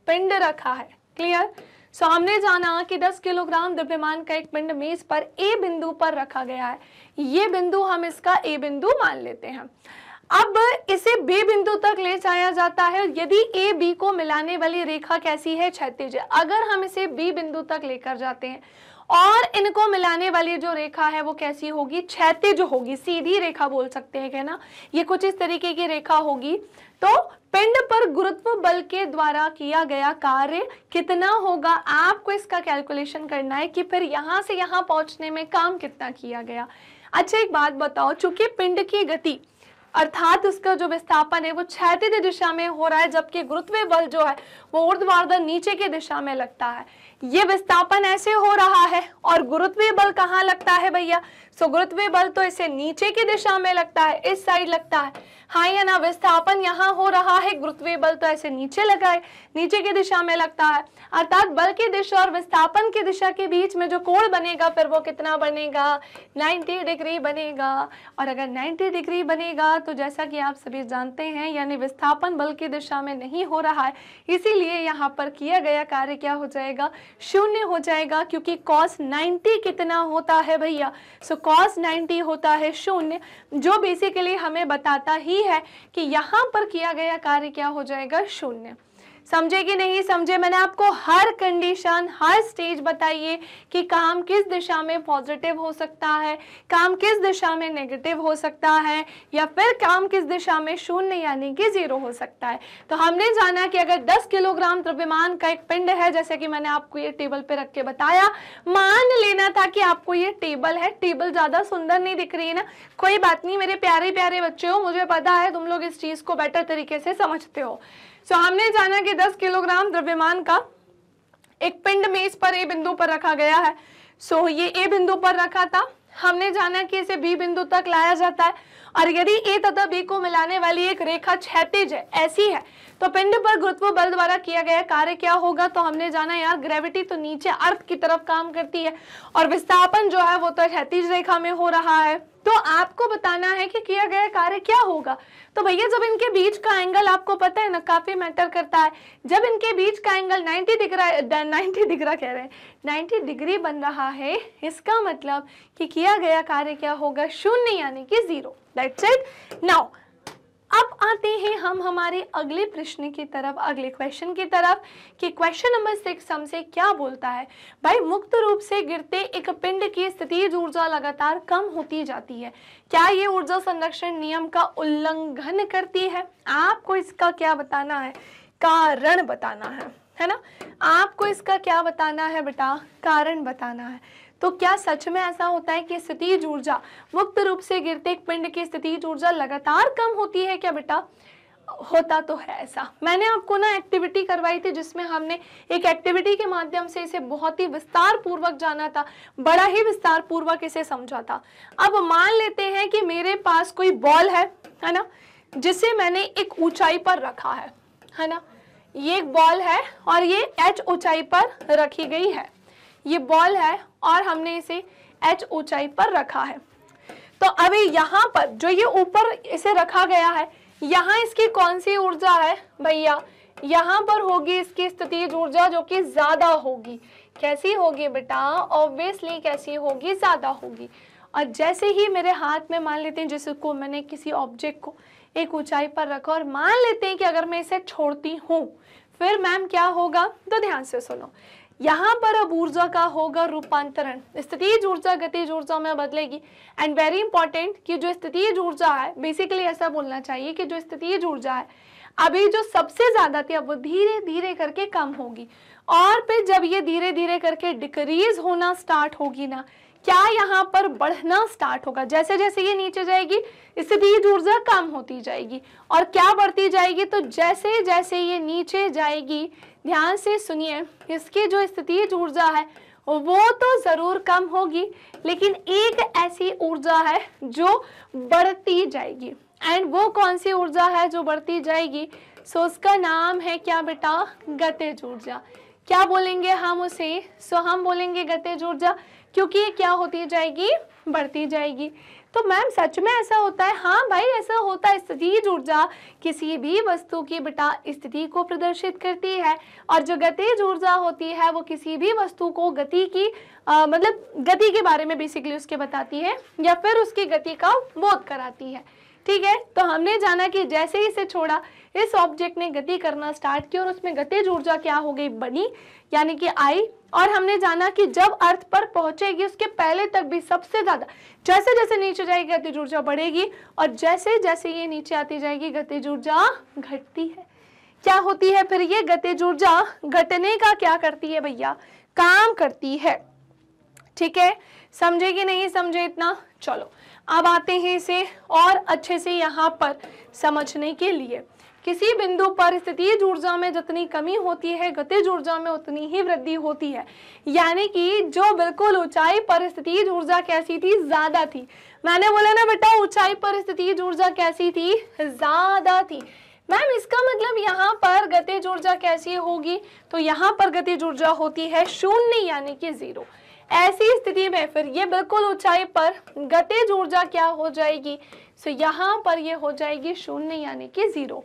पिंड रखा है क्लियर सो हमने जाना कि 10 किलोग्राम द्रव्यमान का एक पिंड मेज पर ए बिंदु पर रखा गया है ये बिंदु हम इसका ए बिंदु मान लेते हैं अब इसे बे बिंदु तक ले जाया जाता है यदि ए बी को मिलाने वाली रेखा कैसी है क्षतिज अगर हम इसे बी बिंदु तक लेकर जाते हैं और इनको मिलाने वाली जो रेखा है वो कैसी होगी क्षतिज होगी सीधी रेखा बोल सकते हैं ना ये कुछ इस तरीके की रेखा होगी तो पिंड पर गुरुत्व बल के द्वारा किया गया कार्य कितना होगा आपको इसका कैलकुलेशन करना है कि फिर यहाँ से यहाँ पहुँचने में काम कितना किया गया अच्छा एक बात बताओ चूंकि पिंड की गति अर्थात उसका जो विस्थापन है वो क्षैतिज दिशा में हो रहा है जबकि गुरुत्व बल जो है वो ऊर्ध्वाधर नीचे की दिशा में लगता है ये विस्थापन ऐसे हो रहा है और गुरुत्वीय बल कहाँ लगता है भैया सो गुरुत्वीय बल तो इसे नीचे की दिशा में लगता है इस साइड लगता है हाँ या ना विस्थापन यहाँ हो रहा है गुरुत्वीय बल तो ऐसे नीचे लगाए नीचे की दिशा में लगता है अर्थात बल की दिशा और विस्थापन की दिशा के बीच में जो कोण बनेगा फिर वो कितना बनेगा 90 डिग्री बनेगा और अगर 90 डिग्री बनेगा तो जैसा कि आप सभी जानते हैं यानी विस्थापन बल की दिशा में नहीं हो रहा है इसीलिए यहाँ पर किया गया कार्य क्या हो जाएगा शून्य हो जाएगा क्योंकि कॉस नाइन्टी कितना होता है भैया सो कॉस 90 होता है शून्य जो बेसिकली हमें बताता ही है कि यहाँ पर किया गया कार्य क्या हो जाएगा शून्य समझे कि नहीं समझे मैंने आपको हर कंडीशन हर स्टेज बताइए कि काम किस दिशा में पॉजिटिव हो सकता है काम किस दिशा में नेगेटिव हो सकता है या फिर काम किस दिशा में शून्य यानी कि जीरो हो सकता है तो हमने जाना कि अगर 10 किलोग्राम द्रव्यमान का एक पिंड है जैसे कि मैंने आपको ये टेबल पे रख के बताया मान लेना था कि आपको ये टेबल है टेबल ज़्यादा सुंदर नहीं दिख रही है ना कोई बात नहीं मेरे प्यारे प्यारे बच्चे हो मुझे पता है तुम लोग इस चीज़ को बेटर तरीके से समझते हो सो हमने जाना कि 10 किलोग्राम द्रव्यमान का एक पिंड में इस पर ए बिंदु पर रखा गया है सो so, ये ए बिंदु पर रखा था हमने जाना कि इसे बी बिंदु तक लाया जाता है और यदि ए तथा बी को मिलाने वाली एक रेखा क्षैतिज है ऐसी है तो पिंड पर गुरुत्व बल द्वारा किया गया कार्य क्या होगा तो हमने जाना यार ग्रेविटी तो नीचे अर्थ की तरफ काम करती है और विस्थापन जो है वो तो क्षतिज रेखा में हो रहा है तो आपको बताना है कि किया गया कार्य क्या होगा तो भैया जब इनके बीच का एंगल आपको पता है ना काफी मैटर करता है जब इनके बीच का एंगल 90 डिग्रा नाइन्टी डिग्रा 90 कह रहे हैं 90 डिग्री बन रहा है इसका मतलब कि किया गया कार्य क्या होगा शून्य यानी कि जीरो दैट्स इट नाउ अब आते हैं हम हमारे अगले प्रश्न की तरफ अगले क्वेश्चन की तरफ कि क्वेश्चन नंबर सिक्स हमसे क्या बोलता है भाई मुक्त रूप से गिरते एक पिंड की स्थिति ऊर्जा लगातार कम होती जाती है क्या ये ऊर्जा संरक्षण नियम का उल्लंघन करती है आपको इसका क्या बताना है कारण बताना है है ना आपको इसका क्या बताना है बेटा कारण बताना है तो क्या सच में ऐसा होता है कि स्थितिज ऊर्जा मुक्त रूप से गिरते पिंड की स्थितिज ऊर्जा लगातार कम होती है क्या बेटा होता तो है ऐसा मैंने आपको ना एक्टिविटी करवाई थी जिसमें हमने एक एक्टिविटी के माध्यम से इसे बहुत ही विस्तार पूर्वक जाना था बड़ा ही विस्तार पूर्वक इसे समझा था अब मान लेते हैं कि मेरे पास कोई बॉल है है ना जिसे मैंने एक ऊंचाई पर रखा है है ना ये एक बॉल है और ये एच ऊंचाई पर रखी गई है ये बॉल है और हमने इसे एच ऊंचाई पर रखा है तो अभी यहाँ पर जो ये ऊपर इसे रखा गया है यहाँ इसकी कौन सी ऊर्जा है भैया यहाँ पर होगी इसकी स्थिति ऊर्जा जो कि ज़्यादा होगी कैसी होगी बेटा ऑब्वियसली कैसी होगी ज़्यादा होगी और जैसे ही मेरे हाथ में मान लेते हैं जिसको मैंने किसी ऑब्जेक्ट को एक ऊंचाई पर रखा और मान लेते हैं कि अगर मैं इसे छोड़ती हूँ फिर मैम क्या होगा तो ध्यान से सुनो यहां पर अब ऊर्जा का होगा रूपांतरण स्थितिज ऊर्जा गतिज ऊर्जा में बदलेगी एंड वेरी इंपॉर्टेंट कि जो स्थितिज ऊर्जा है बेसिकली ऐसा बोलना चाहिए कि जो स्थितिज ऊर्जा है अभी जो सबसे ज़्यादा थी अब वो धीरे धीरे करके कम होगी और फिर जब ये धीरे धीरे करके डिक्रीज होना स्टार्ट होगी ना क्या यहाँ पर बढ़ना स्टार्ट होगा जैसे जैसे ये नीचे जाएगी स्थिति की ऊर्जा कम होती जाएगी और क्या बढ़ती जाएगी तो जैसे जैसे ये नीचे जाएगी ध्यान से सुनिए इसकी जो स्थिति ऊर्जा है वो तो ज़रूर कम होगी लेकिन एक ऐसी ऊर्जा है जो बढ़ती जाएगी एंड वो कौन सी ऊर्जा है जो बढ़ती जाएगी सो so, उसका नाम है क्या बेटा गतिज ऊर्जा क्या बोलेंगे हम उसे सो so, हम बोलेंगे गतिज ऊर्जा क्योंकि ये क्या होती जाएगी बढ़ती जाएगी तो मैम सच में ऐसा होता है हाँ भाई ऐसा होता है स्थिति ऊर्जा किसी भी वस्तु की बेटा स्थिति को प्रदर्शित करती है और जो गतिज ऊर्जा होती है वो किसी भी वस्तु को गति की आ, मतलब गति के बारे में बेसिकली उसके बताती है या फिर उसकी गति का बोध कराती है ठीक है तो हमने जाना कि जैसे ही इसे छोड़ा इस ऑब्जेक्ट ने गति करना स्टार्ट किया और उसमें गतिज ऊर्जा क्या हो गई बनी यानी कि आई और हमने जाना कि जब अर्थ पर पहुंचेगी उसके पहले तक भी सबसे ज़्यादा जैसे जैसे नीचे जाएगी गतिज ऊर्जा बढ़ेगी और जैसे जैसे ये नीचे आती जाएगी गतिज ऊर्जा घटती है क्या होती है फिर ये गतिज ऊर्जा घटने का क्या करती है भैया काम करती है ठीक है समझे कि नहीं समझे इतना चलो अब आते हैं इसे और अच्छे से यहाँ पर समझने के लिए किसी बिंदु पर स्थिति ऊर्जा में जितनी कमी होती है गतिज ऊर्जा में उतनी ही वृद्धि होती है यानी कि जो बिल्कुल ऊंचाई पर स्थिति ऊर्जा कैसी थी ज़्यादा थी मैंने बोला ना बेटा ऊंचाई पर स्थिति ऊर्जा कैसी थी ज़्यादा थी मैम इसका मतलब यहाँ पर गतिज ऊर्जा कैसी होगी तो यहाँ पर गतिज ऊर्जा होती है शून्य यानी कि जीरो ऐसी स्थिति में फिर ये बिल्कुल ऊंचाई पर गतिज ऊर्जा क्या हो जाएगी सो so, यहाँ पर ये हो जाएगी शून्य यानी कि ज़ीरो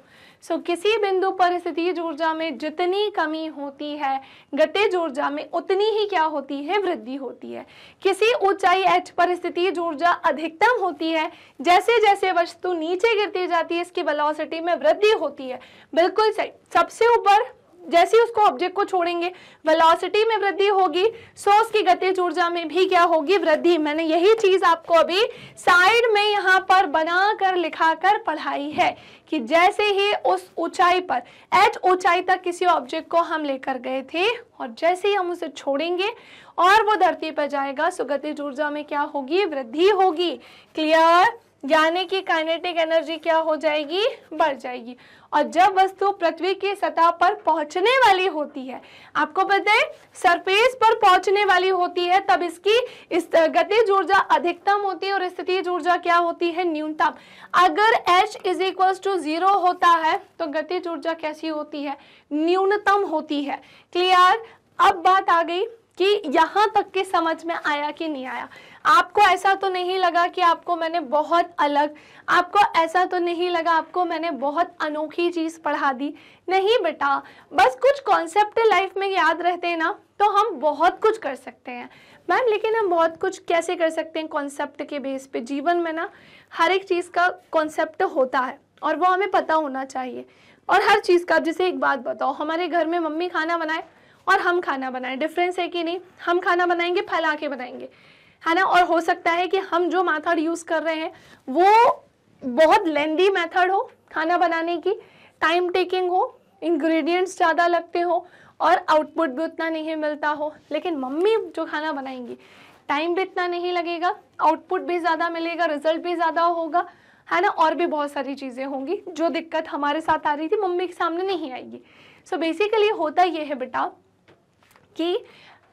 सो so, किसी बिंदु पर स्थितिज ऊर्जा में जितनी कमी होती है गतिज ऊर्जा में उतनी ही क्या होती है वृद्धि होती है किसी ऊंचाई एच पर स्थितिज ऊर्जा अधिकतम होती है जैसे जैसे वस्तु नीचे गिरती जाती है इसकी वेलोसिटी में वृद्धि होती है बिल्कुल सही सबसे ऊपर जैसे ही उसको ऑब्जेक्ट को छोड़ेंगे वेलोसिटी में वृद्धि होगी सोर्स की गतिज ऊर्जा में भी क्या होगी वृद्धि मैंने यही चीज आपको अभी साइड में यहाँ पर बना कर लिखा कर पढ़ाई है कि जैसे ही उस ऊंचाई पर एच ऊंचाई तक किसी ऑब्जेक्ट को हम लेकर गए थे और जैसे ही हम उसे छोड़ेंगे और वो धरती पर जाएगा सुगतिज ऊर्जा में क्या होगी वृद्धि होगी क्लियर यानी कि काइनेटिक एनर्जी क्या हो जाएगी बढ़ जाएगी और जब वस्तु पृथ्वी की सतह पर पहुंचने वाली होती है आपको पता है सरफेस पर पहुंचने वाली होती है तब इसकी इस गतिज ऊर्जा अधिकतम होती है और स्थिति ऊर्जा क्या होती है न्यूनतम अगर h is equal to zero होता है तो गतिज ऊर्जा कैसी होती है न्यूनतम होती है क्लियर अब बात आ गई कि यहाँ तक के समझ में आया कि नहीं आया आपको ऐसा तो नहीं लगा कि आपको मैंने बहुत अलग आपको ऐसा तो नहीं लगा आपको मैंने बहुत अनोखी चीज़ पढ़ा दी नहीं बेटा बस कुछ कॉन्सेप्ट लाइफ में याद रहते हैं ना तो हम बहुत कुछ कर सकते हैं मैम लेकिन हम बहुत कुछ कैसे कर सकते हैं कॉन्सेप्ट के बेस पे जीवन में ना हर एक चीज़ का कॉन्सेप्ट होता है और वो हमें पता होना चाहिए और हर चीज़ का जैसे एक बात बताओ हमारे घर में मम्मी खाना बनाए और हम खाना बनाएं डिफरेंस है कि नहीं हम खाना बनाएंगे फैला के बनाएंगे है ना और हो सकता है कि हम जो मेथड यूज़ कर रहे हैं वो बहुत लेंदी मेथड हो खाना बनाने की टाइम टेकिंग हो इंग्रेडिएंट्स ज़्यादा लगते हो और आउटपुट भी उतना नहीं मिलता हो लेकिन मम्मी जो खाना बनाएंगी टाइम भी इतना नहीं लगेगा आउटपुट भी ज़्यादा मिलेगा रिजल्ट भी ज़्यादा होगा है ना और भी बहुत सारी चीज़ें होंगी जो दिक्कत हमारे साथ आ रही थी मम्मी के सामने नहीं आएगी सो so बेसिकली होता ये है बेटा कि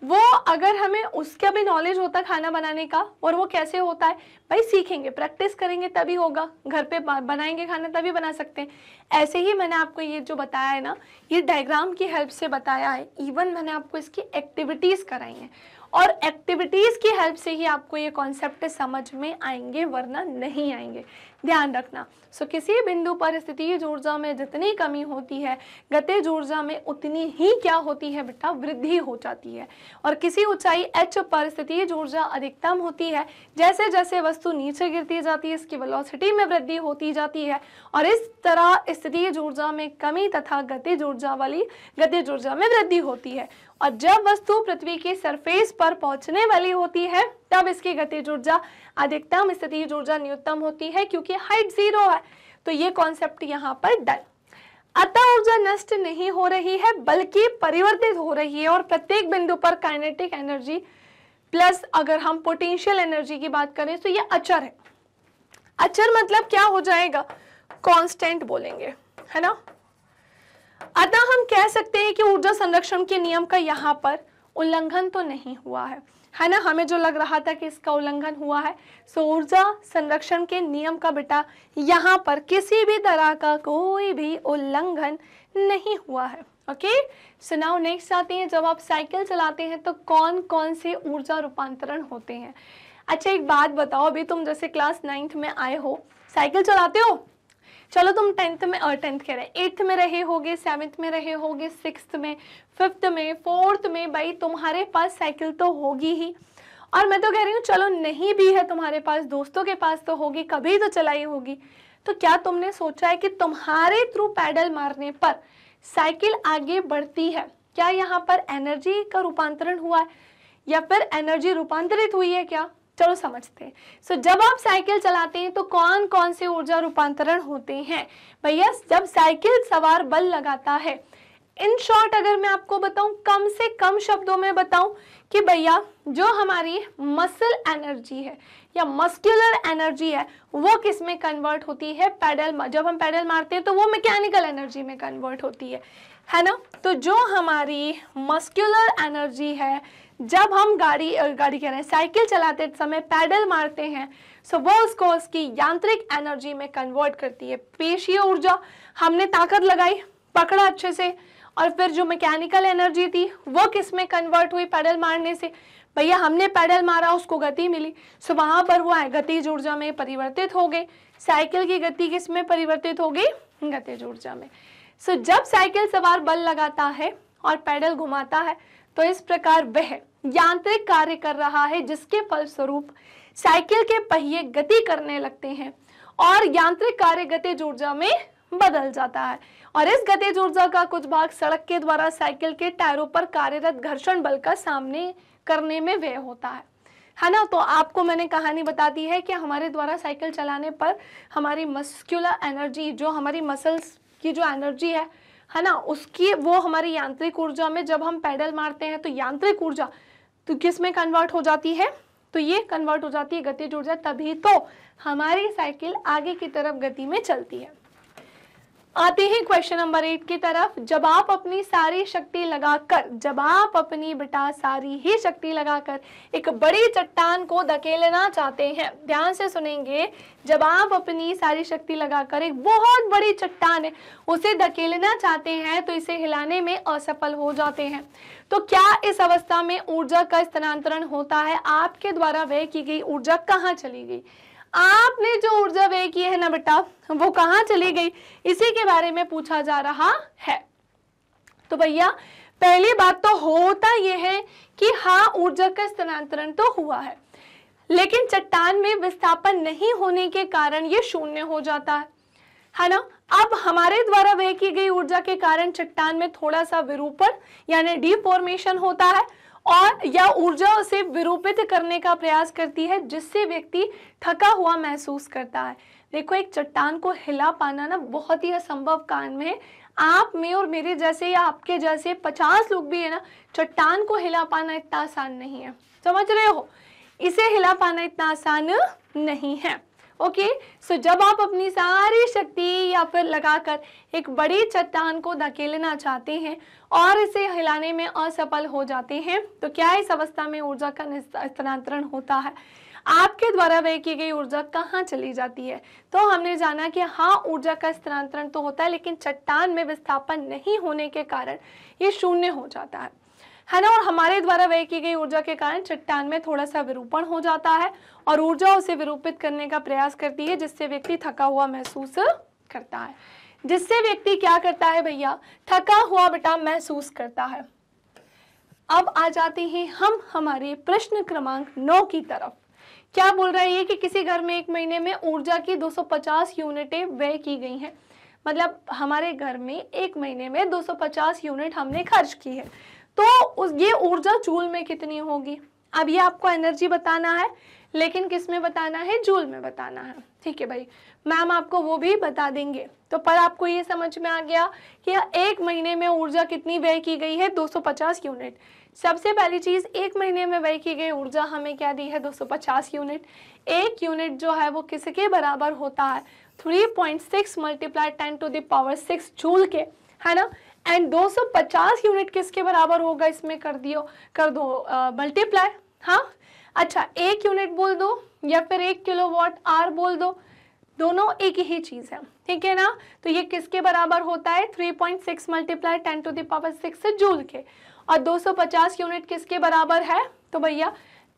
वो अगर हमें उसका भी नॉलेज होता खाना बनाने का और वो कैसे होता है भाई सीखेंगे प्रैक्टिस करेंगे तभी होगा घर पे बनाएंगे खाना तभी बना सकते हैं ऐसे ही मैंने आपको ये जो बताया है ना ये डायग्राम की हेल्प से बताया है इवन मैंने आपको इसकी एक्टिविटीज़ कराई हैं और एक्टिविटीज़ की हेल्प से ही आपको ये कॉन्सेप्ट समझ में आएंगे वरना नहीं आएंगे ध्यान रखना सो किसी बिंदु पर स्थिति ऊर्जा में जितनी कमी होती है गतिज ऊर्जा में उतनी ही क्या होती है बेटा वृद्धि हो जाती है और किसी ऊंचाई एच पर स्थिति ऊर्जा अधिकतम होती है जैसे जैसे वस्तु नीचे गिरती जाती है इसकी वेलोसिटी में वृद्धि होती जाती है और इस तरह स्थिति ऊर्जा में कमी तथा गतिज ऊर्जा वाली गतिज ऊर्जा में वृद्धि होती है और जब वस्तु पृथ्वी के सरफेस पर पहुंचने वाली होती है तब इसकी गतिज ऊर्जा अधिकतम स्थिति ऊर्जा न्यूनतम होती है क्योंकि हाइट जीरो है तो ये कॉन्सेप्ट यहाँ पर डल अतः ऊर्जा नष्ट नहीं हो रही है बल्कि परिवर्तित हो रही है और प्रत्येक बिंदु पर काइनेटिक एनर्जी प्लस अगर हम पोटेंशियल एनर्जी की बात करें तो ये अचर है अचर मतलब क्या हो जाएगा कांस्टेंट बोलेंगे है ना अतः हम कह सकते हैं कि ऊर्जा संरक्षण के नियम का यहां पर उल्लंघन तो नहीं हुआ है है ना हमें जो लग रहा था कि इसका उल्लंघन हुआ है सो ऊर्जा संरक्षण के नियम का बेटा यहाँ पर किसी भी तरह का कोई भी उल्लंघन नहीं हुआ है ओके सो नाउ नेक्स्ट आते हैं जब आप साइकिल चलाते हैं तो कौन कौन से ऊर्जा रूपांतरण होते हैं अच्छा एक बात बताओ अभी तुम जैसे क्लास नाइन्थ में आए हो साइकिल चलाते हो चलो तुम टेंथ में और टेंथ कह रहे एट्थ में रहे होगे सेवेंथ में रहे होगे सिक्स में फिफ्थ में फोर्थ में भाई तुम्हारे पास साइकिल तो होगी ही और मैं तो कह रही हूँ चलो नहीं भी है तुम्हारे पास दोस्तों के पास तो होगी कभी तो चलाई होगी तो क्या तुमने सोचा है कि तुम्हारे थ्रू पैडल मारने पर साइकिल आगे बढ़ती है क्या यहाँ पर एनर्जी का रूपांतरण हुआ है या फिर एनर्जी रूपांतरित हुई है क्या चलो समझते हैं सो so, जब आप साइकिल चलाते हैं तो कौन कौन से ऊर्जा रूपांतरण होते हैं भैया जब साइकिल सवार बल लगाता है इन शॉर्ट अगर मैं आपको बताऊं कम से कम शब्दों में बताऊं कि भैया जो हमारी मसल एनर्जी है या मस्क्यूलर एनर्जी है वो किस में कन्वर्ट होती है पैडल जब हम पैडल मारते हैं तो वो मैकेनिकल एनर्जी में कन्वर्ट होती है है ना तो जो हमारी मस्क्यूलर एनर्जी है जब हम गाड़ी गाड़ी कह रहे हैं साइकिल चलाते समय पैडल मारते हैं सो वो उसको उसकी यांत्रिक एनर्जी में कन्वर्ट करती है पेशीय ऊर्जा हमने ताकत लगाई पकड़ा अच्छे से और फिर जो मैकेनिकल एनर्जी थी वो किस में कन्वर्ट हुई पैडल मारने से भैया हमने पैडल मारा उसको गति मिली सो वहां पर वो गतिज ऊर्जा में परिवर्तित हो गई साइकिल की गति किस में परिवर्तित हो गई गतिज ऊर्जा में सो जब साइकिल सवार बल लगाता है और पैडल घुमाता है तो इस प्रकार वह यांत्रिक कार्य कर रहा है जिसके फलस्वरूप साइकिल के पहिए गति करने लगते हैं और यांत्रिक कार्य गतिज ऊर्जा में बदल जाता है और इस गतिज ऊर्जा का कुछ भाग सड़क के द्वारा साइकिल के टायरों पर कार्यरत घर्षण बल का सामने करने में व्यय होता है है ना तो आपको मैंने कहानी बता दी है कि हमारे द्वारा साइकिल चलाने पर हमारी मस्क्युलर एनर्जी जो हमारी मसल्स की जो एनर्जी है है ना उसकी वो हमारी यांत्रिक ऊर्जा में जब हम पैडल मारते हैं तो यांत्रिक ऊर्जा तो किस में कन्वर्ट हो जाती है तो ये कन्वर्ट हो जाती है जुड़ ऊर्जा तभी तो हमारी साइकिल आगे की तरफ गति में चलती है आते हैं क्वेश्चन नंबर एट की तरफ जब आप अपनी सारी शक्ति लगाकर जब आप अपनी बेटा सारी ही शक्ति लगाकर एक बड़ी चट्टान को धकेलना चाहते हैं ध्यान से सुनेंगे जब आप अपनी सारी शक्ति लगाकर एक बहुत बड़ी चट्टान है उसे धकेलना चाहते हैं तो इसे हिलाने में असफल हो जाते हैं तो क्या इस अवस्था में ऊर्जा का स्थानांतरण होता है आपके द्वारा व्यय की गई ऊर्जा कहाँ चली गई आपने जो ऊर्जा व्यय की है ना बेटा वो कहा चली गई इसी के बारे में पूछा जा रहा है तो भैया पहली बात तो होता यह है कि हाँ ऊर्जा का स्थानांतरण तो हुआ है लेकिन चट्टान में विस्थापन नहीं होने के कारण ये शून्य हो जाता है है ना अब हमारे द्वारा व्यय की गई ऊर्जा के कारण चट्टान में थोड़ा सा विरूपण यानी डिफॉर्मेशन होता है और या ऊर्जा उसे विरूपित करने का प्रयास करती है जिससे व्यक्ति थका हुआ महसूस करता है देखो एक चट्टान को हिला पाना ना बहुत ही असंभव काम है आप में और मेरे जैसे या आपके जैसे पचास लोग भी है ना चट्टान को हिला पाना इतना आसान नहीं है समझ रहे हो इसे हिला पाना इतना आसान नहीं है ओके सो जब आप अपनी सारी शक्ति या फिर लगाकर एक बड़ी चट्टान को धकेलना चाहते हैं और इसे हिलाने में असफल हो जाते हैं तो क्या इस अवस्था में ऊर्जा का स्थानांतरण होता है आपके द्वारा व्यय की गई ऊर्जा कहाँ चली जाती है तो हमने जाना कि हाँ ऊर्जा का स्थानांतरण तो होता है लेकिन चट्टान में विस्थापन नहीं होने के कारण ये शून्य हो जाता है है ना और हमारे द्वारा व्यय की गई ऊर्जा के कारण चट्टान में थोड़ा सा विरूपण हो जाता है और ऊर्जा उसे विरूपित करने का प्रयास करती है जिससे व्यक्ति थका हुआ महसूस करता है जिससे व्यक्ति क्या करता है भैया थका हुआ बेटा महसूस करता है अब आ जाते हैं हम हमारे प्रश्न क्रमांक नौ की तरफ क्या बोल रहा है ये कि किसी घर में एक महीने में ऊर्जा की 250 यूनिटें व्यय की गई हैं मतलब हमारे घर में एक महीने में 250 यूनिट हमने खर्च की है तो उस ये ऊर्जा जूल में कितनी होगी अब ये आपको एनर्जी बताना है लेकिन किस में बताना है जूल में बताना है ठीक है भाई मैम आपको वो भी बता देंगे तो पर आपको ये समझ में आ गया कि एक महीने में ऊर्जा कितनी व्यय की गई है 250 यूनिट सबसे पहली चीज़ एक महीने में व्यय की गई ऊर्जा हमें क्या दी है 250 यूनिट एक यूनिट जो है वो किसके बराबर होता है 3.6 point six multiply ten to the power six joule के है ना एंड 250 यूनिट किसके बराबर होगा इसमें कर दियो कर दो मल्टीप्लाई हाँ अच्छा एक यूनिट बोल दो या फिर एक किलो वॉट आर बोल दो दोनों एक ही चीज़ है ठीक है ना तो ये किसके बराबर होता है 3.6 point six multiply ten to the power six से जूल के और 250 यूनिट किसके बराबर है तो भैया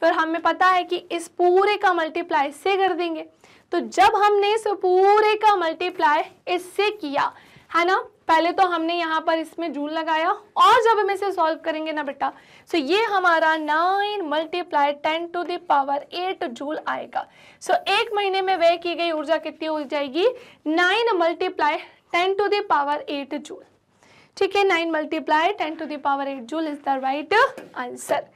फिर हमें पता है कि इस पूरे का मल्टीप्लाई से कर देंगे तो जब हमने इस पूरे का मल्टीप्लाई इससे किया है ना पहले तो हमने यहाँ पर इसमें जूल लगाया और जब हम इसे सॉल्व करेंगे ना बेटा सो ये हमारा nine multiply ten to the power eight joule आएगा सो एक महीने में वे की गई ऊर्जा कितनी हो जाएगी nine multiply ten to the power eight joule ठीक है nine multiply ten to the power eight joule is the right answer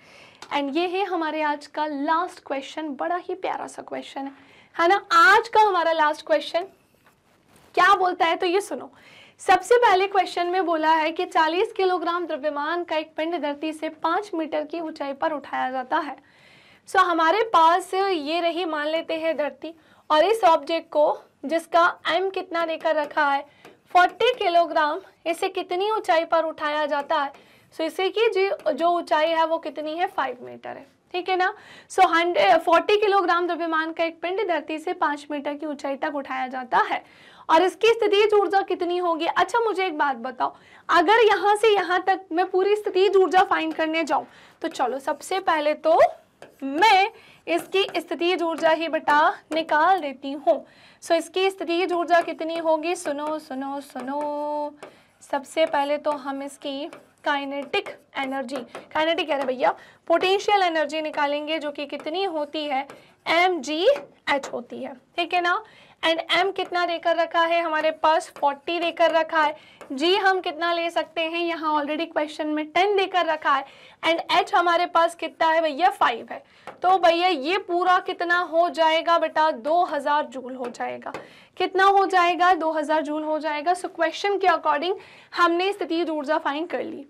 and ये है हमारे आज का लास्ट क्वेश्चन बड़ा ही प्यारा सा क्वेश्चन है है ना आज का हमारा लास्ट क्वेश्चन क्या बोलता है तो ये सुनो सबसे पहले क्वेश्चन में बोला है कि 40 किलोग्राम द्रव्यमान का एक पिंड धरती से 5 मीटर की ऊंचाई पर उठाया जाता है सो so, हमारे पास ये रही मान लेते हैं धरती और इस ऑब्जेक्ट को जिसका एम कितना देकर रखा है 40 किलोग्राम इसे कितनी ऊंचाई पर उठाया जाता है सो so, इसे की जी जो ऊंचाई है वो कितनी है फाइव मीटर है ठीक है ना सो हंड्रेड फोर्टी किलोग्राम द्रव्यमान का एक पिंड धरती से पाँच मीटर की ऊंचाई तक उठाया जाता है और इसकी स्थितिज ऊर्जा कितनी होगी अच्छा मुझे एक बात बताओ अगर यहां से यहां तक मैं पूरी स्थितिज ऊर्जा फाइंड करने जाऊं तो चलो सबसे पहले तो मैं इसकी स्थितिज ऊर्जा ही बटा निकाल देती हूँ सो इसकी स्थितिज ऊर्जा कितनी होगी सुनो सुनो सुनो सबसे पहले तो हम इसकी काइनेटिक एनर्जी काइनेटिक कह रहे भैया पोटेंशियल एनर्जी निकालेंगे जो कि कितनी होती है एम जी एच होती है ठीक है ना एंड एम कितना देकर रखा है हमारे पास 40 देकर रखा है जी हम कितना ले सकते हैं यहाँ ऑलरेडी क्वेश्चन में 10 देकर रखा है एंड एच हमारे पास कितना है भैया 5 है तो भैया ये पूरा कितना हो जाएगा बेटा 2000 जूल हो जाएगा कितना हो जाएगा 2000 जूल हो जाएगा सो क्वेश्चन के अकॉर्डिंग हमने स्थिति ऊर्जा फाइन कर ली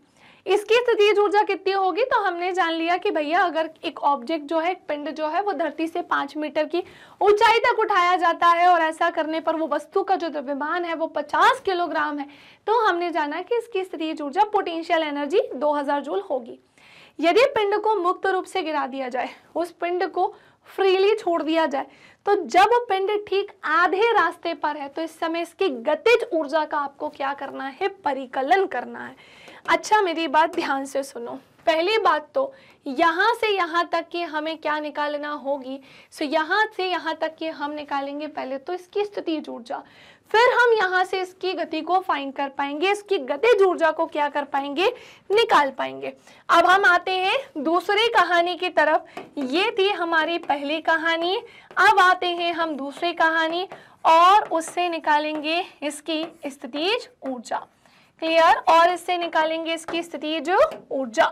इसकी स्थिति ऊर्जा कितनी होगी तो हमने जान लिया कि भैया अगर एक ऑब्जेक्ट जो है एक पिंड जो है वो धरती से पांच मीटर की ऊंचाई तक उठाया जाता है और ऐसा करने पर वो वस्तु का जो द्रव्यमान है वो पचास किलोग्राम है तो हमने जाना कि इसकी सजीज ऊर्जा पोटेंशियल एनर्जी दो जूल होगी यदि पिंड को मुक्त रूप से गिरा दिया जाए उस पिंड को फ्रीली छोड़ दिया जाए तो जब पिंड ठीक आधे रास्ते पर है तो इस समय इसकी गतिज ऊर्जा का आपको क्या करना है परिकलन करना है अच्छा मेरी बात ध्यान से सुनो पहली बात तो यहाँ से यहाँ तक कि हमें क्या निकालना होगी सो यहाँ से यहाँ तक कि हम निकालेंगे पहले तो इसकी स्थिति ऊर्जा फिर हम यहाँ से इसकी गति को फाइंड कर पाएंगे इसकी गति ऊर्जा को क्या कर पाएंगे निकाल पाएंगे अब हम आते हैं दूसरी कहानी की तरफ ये थी हमारी पहली कहानी अब आते हैं हम दूसरी कहानी और उससे निकालेंगे इसकी स्थितिज ऊर्जा क्लियर और इससे निकालेंगे इसकी स्थिति जो ऊर्जा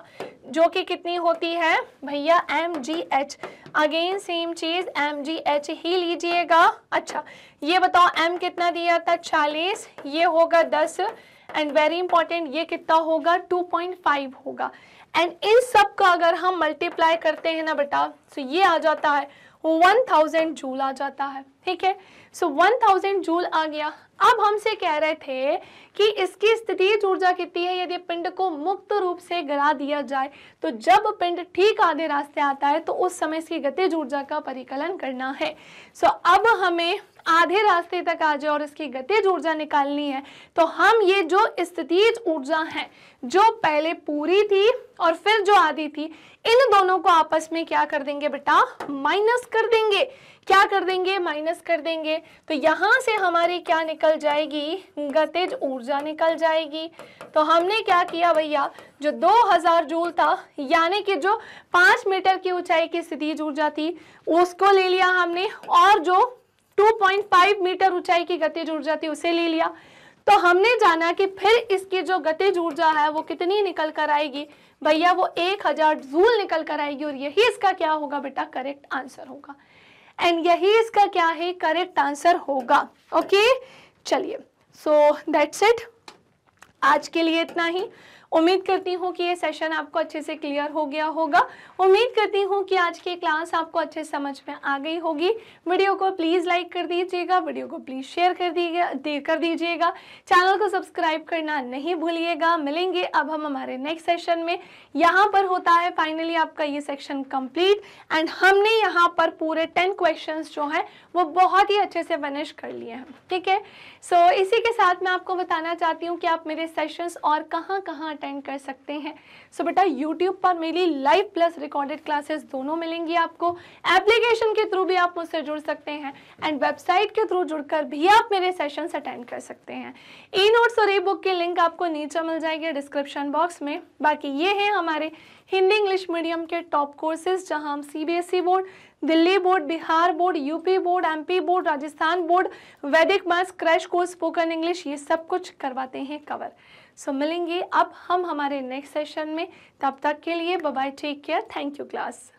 जो कि कितनी होती है भैया M G H again same चीज एम जी एच ही लीजिएगा अच्छा ये बताओ एम कितना दिया था चालीस ये होगा दस एंड वेरी इंपॉर्टेंट ये कितना होगा टू पॉइंट फाइव होगा एंड इन सब का अगर हम मल्टीप्लाई करते हैं ना बेटा तो ये आ जाता है वन थाउजेंड जूल आ जाता है ठीक है सो वन थाउजेंड जूल आ गया अब हमसे कह रहे थे कि इसकी स्थिति ऊर्जा कितनी है यदि पिंड को मुक्त रूप से गिरा दिया जाए तो जब पिंड ठीक आधे रास्ते आता है तो उस समय इसकी गतिज ऊर्जा का परिकलन करना है सो so, अब हमें आधे रास्ते तक आ जाए और इसकी गतिज ऊर्जा निकालनी है तो हम ये जो स्थिति ऊर्जा है जो पहले पूरी थी और फिर जो आधी थी इन दोनों को आपस में क्या कर देंगे बेटा माइनस कर देंगे क्या कर देंगे माइनस कर देंगे तो यहाँ से हमारी क्या निकल जाएगी गतिज ऊर्जा निकल जाएगी तो हमने क्या किया भैया जो 2000 जूल था यानी कि जो 5 मीटर की ऊंचाई की स्थितिज ऊर्जा थी उसको ले लिया हमने और जो 2.5 मीटर ऊंचाई की गतिज ऊर्जा थी उसे ले लिया तो हमने जाना कि फिर इसकी जो गतिज ऊर्जा है वो कितनी निकल कर आएगी भैया वो 1000 जूल निकल कर आएगी और यही इसका क्या होगा बेटा करेक्ट आंसर होगा एंड यही इसका क्या है करेक्ट आंसर होगा ओके चलिए सो दैट्स इट आज के लिए इतना ही उम्मीद करती हूँ कि ये सेशन आपको अच्छे से क्लियर हो गया होगा उम्मीद करती हूँ कि आज की क्लास आपको अच्छे समझ में आ गई होगी वीडियो को प्लीज़ लाइक कर दीजिएगा वीडियो को प्लीज़ शेयर कर दीजिएगा कर दीजिएगा चैनल को सब्सक्राइब करना नहीं भूलिएगा मिलेंगे अब हम हमारे नेक्स्ट सेशन में यहाँ पर होता है फाइनली आपका ये सेक्शन कंप्लीट एंड हमने यहाँ पर पूरे टेन क्वेश्चन जो हैं वो बहुत ही अच्छे से फिनिश कर लिए हैं ठीक है सो so, इसी के साथ मैं आपको बताना चाहती हूँ कि आप मेरे सेशंस और कहाँ कहाँ अटेंड कर सकते हैं सो बेटा यूट्यूब पर मेरी लाइव प्लस रिकॉर्डेड क्लासेस दोनों मिलेंगी आपको एप्लीकेशन के थ्रू भी आप मुझसे जुड़ सकते हैं एंड वेबसाइट के थ्रू जुड़कर भी आप मेरे सेशन अटेंड कर सकते हैं ई नोट्स और ई बुक के लिंक आपको नीचे मिल जाएगी डिस्क्रिप्शन बॉक्स में बाकी ये है हमारे हिंदी इंग्लिश मीडियम के टॉप कोर्सेज जहां हम CBSE board e Delhi board Bihar board UP board MP board Rajasthan board Vedic maths crash course spoken English ये सब कुछ करवाते हैं कवर सो मिलेंगे अब हम हमारे नेक्स्ट सेशन में तब तक के लिए bye take care thank you class